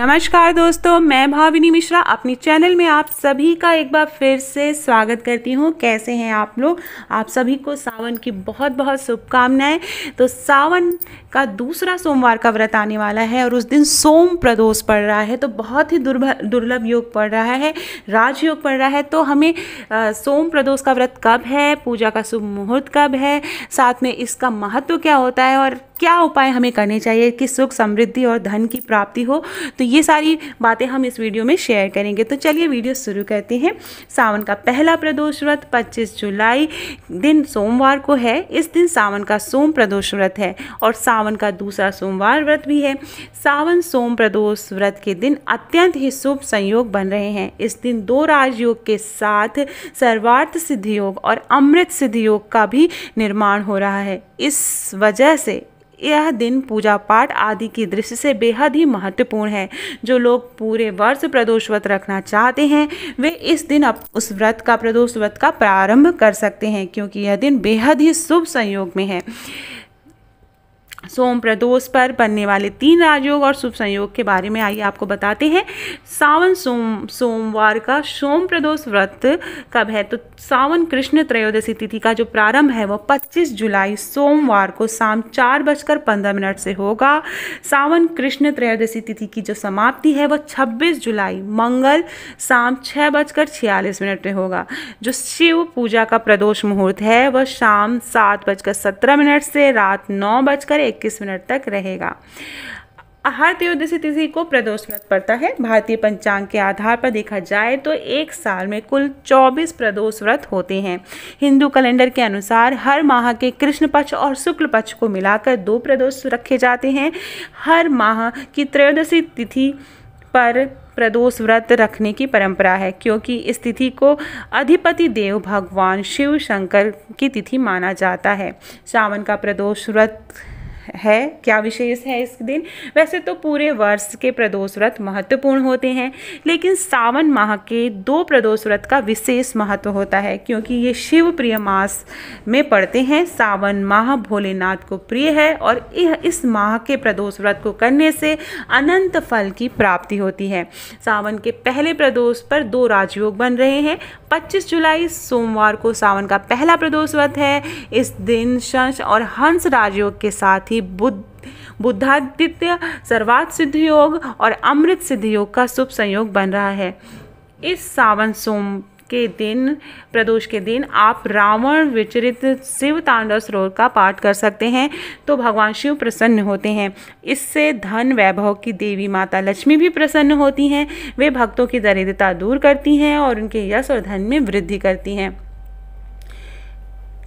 नमस्कार दोस्तों मैं भाविनी मिश्रा अपने चैनल में आप सभी का एक बार फिर से स्वागत करती हूँ कैसे हैं आप लोग आप सभी को सावन की बहुत बहुत शुभकामनाएं तो सावन का दूसरा सोमवार का व्रत आने वाला है और उस दिन सोम प्रदोष पड़ रहा है तो बहुत ही दुर्लभ योग पड़ रहा है राजयोग पड़ रहा है तो हमें आ, सोम प्रदोष का व्रत कब है पूजा का शुभ मुहूर्त कब है साथ में इसका महत्व क्या होता है और क्या उपाय हमें करने चाहिए कि सुख समृद्धि और धन की प्राप्ति हो तो ये सारी बातें हम इस वीडियो में शेयर करेंगे तो चलिए वीडियो शुरू करते हैं सावन का पहला प्रदोष व्रत पच्चीस जुलाई दिन सोमवार को है इस दिन सावन का सोम प्रदोष व्रत है और सावन का दूसरा सोमवार व्रत भी है सावन सोम प्रदोष व्रत के दिन अत्यंत ही शुभ संयोग बन रहे हैं इस दिन दो राजयोग के साथ सर्वार्थ सिद्धि योग और अमृत सिद्धि योग का भी निर्माण हो रहा है इस वजह से यह दिन पूजा पाठ आदि की दृष्टि से बेहद ही महत्वपूर्ण है जो लोग पूरे वर्ष प्रदोष व्रत रखना चाहते हैं वे इस दिन अप उस व्रत का प्रदोष व्रत का प्रारंभ कर सकते हैं क्योंकि यह दिन बेहद ही शुभ संयोग में है सोम प्रदोष पर बनने वाले तीन राजयोग और शुभ संयोग के बारे में आइए आपको बताते हैं सावन सोम सोमवार का सोम प्रदोष व्रत कब है तो सावन कृष्ण त्रयोदशी तिथि का जो प्रारंभ है वह 25 जुलाई सोमवार को शाम चार बजकर पंद्रह मिनट से होगा सावन कृष्ण त्रयोदशी तिथि की जो समाप्ति है वह 26 जुलाई मंगल शाम छः बजकर छियालीस मिनट में होगा जो शिव पूजा का प्रदोष मुहूर्त है वह शाम सात बजकर सत्रह मिनट से रात नौ बजकर इक्कीस इक्कीस मिनट तक रहेगा हर त्रयोदशी तिथि को प्रदोष व्रत पड़ता है भारतीय पंचांग के आधार पर देखा जाए तो एक साल में कुल 24 प्रदोष व्रत होते हैं हिंदू कैलेंडर के अनुसार हर माह के कृष्ण पक्ष और शुक्ल पक्ष को मिलाकर दो प्रदोष रखे जाते हैं हर माह की त्रयोदशी तिथि पर प्रदोष व्रत रखने की परंपरा है क्योंकि इस तिथि को अधिपति देव भगवान शिव शंकर की तिथि माना जाता है सावन का प्रदोष व्रत है क्या विशेष है इस दिन वैसे तो पूरे वर्ष के प्रदोष व्रत महत्वपूर्ण होते हैं लेकिन सावन माह के दो प्रदोष व्रत का विशेष महत्व होता है क्योंकि ये शिव प्रिय मास में पड़ते हैं सावन माह भोलेनाथ को प्रिय है और इस माह के प्रदोष व्रत को करने से अनंत फल की प्राप्ति होती है सावन के पहले प्रदोष पर दो राजयोग बन रहे हैं 25 जुलाई सोमवार को सावन का पहला प्रदोष व्रत है इस दिन शंश और हंस राजयोग के साथ ही बुद्ध बुद्धादित्य सर्वात सिद्ध योग और अमृत सिद्ध योग का शुभ संयोग बन रहा है इस सावन सोम के दिन प्रदोष के दिन आप रावण विचरित शिव तांडव स्रोत का पाठ कर सकते हैं तो भगवान शिव प्रसन्न होते हैं इससे धन वैभव की देवी माता लक्ष्मी भी प्रसन्न होती हैं वे भक्तों की दरिद्रता दूर करती हैं और उनके यश और धन में वृद्धि करती हैं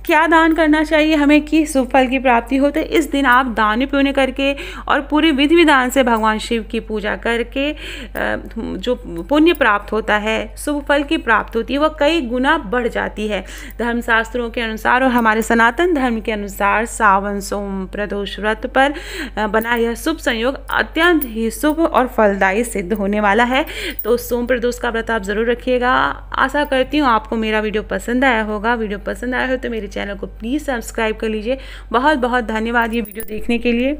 क्या दान करना चाहिए हमें कि शुभ फल की प्राप्ति हो तो इस दिन आप दान पुण्य करके और पूरी विधि विधान से भगवान शिव की पूजा करके जो पुण्य प्राप्त होता है शुभ फल की प्राप्त होती है वह कई गुना बढ़ जाती है धर्मशास्त्रों के अनुसार और हमारे सनातन धर्म के अनुसार सावन सोम प्रदोष व्रत पर बना यह शुभ संयोग अत्यंत ही शुभ और फलदायी सिद्ध होने वाला है तो सोम प्रदोष का व्रत आप ज़रूर रखिएगा आशा करती हूँ आपको मेरा वीडियो पसंद आया होगा वीडियो पसंद आया हो तो मेरे चैनल को प्लीज़ सब्सक्राइब कर लीजिए बहुत बहुत धन्यवाद ये वीडियो देखने के लिए